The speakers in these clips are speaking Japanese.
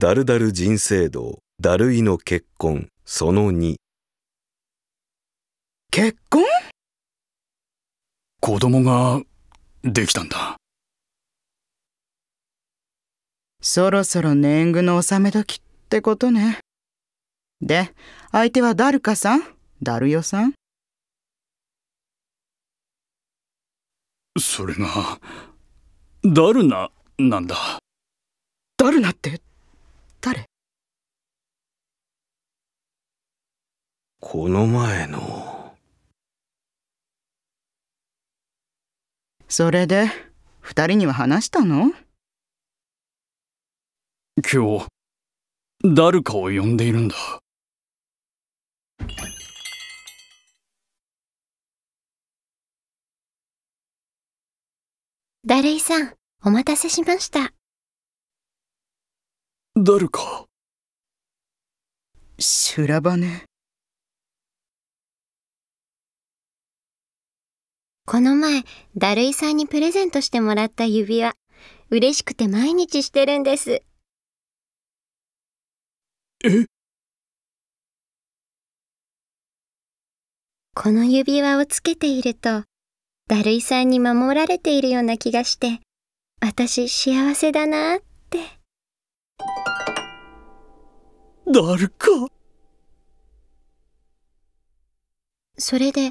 だるだる人生道ダルイの結婚その2結婚子供ができたんだそろそろ年貢の納め時ってことねで相手はダルカさんダルヨさんそれがダルナなんだダルナってこの前のそれで二人には話したの今日誰かを呼んでいるんだダレイさんお待たせしました誰か修羅場ねこの前、だるいさんにプレゼントしてもらった指輪、嬉しくて毎日してるんです。えこの指輪をつけていると、だるいさんに守られているような気がして、私幸せだなって。だるか。それで、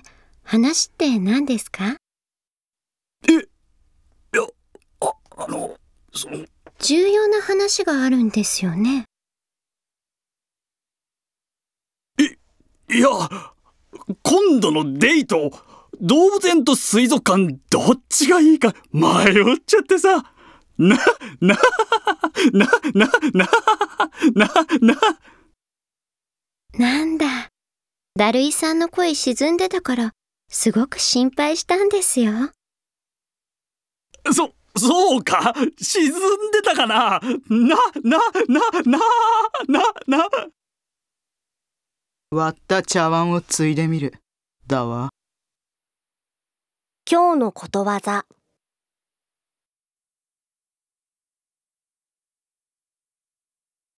話って何ですかえ、いや、あ、あの、その。重要な話があるんですよね。い、いや、今度のデート、動物園と水族館どっちがいいか迷っちゃってさ。な、な、な、な、な、な、な。なんだ、だるいさんの声沈んでたから、すごく心配したんですよ。そ、そうか沈んでたかなな、な、な、な、な、な。割った茶碗をついでみる。だわ。今日のことわざ。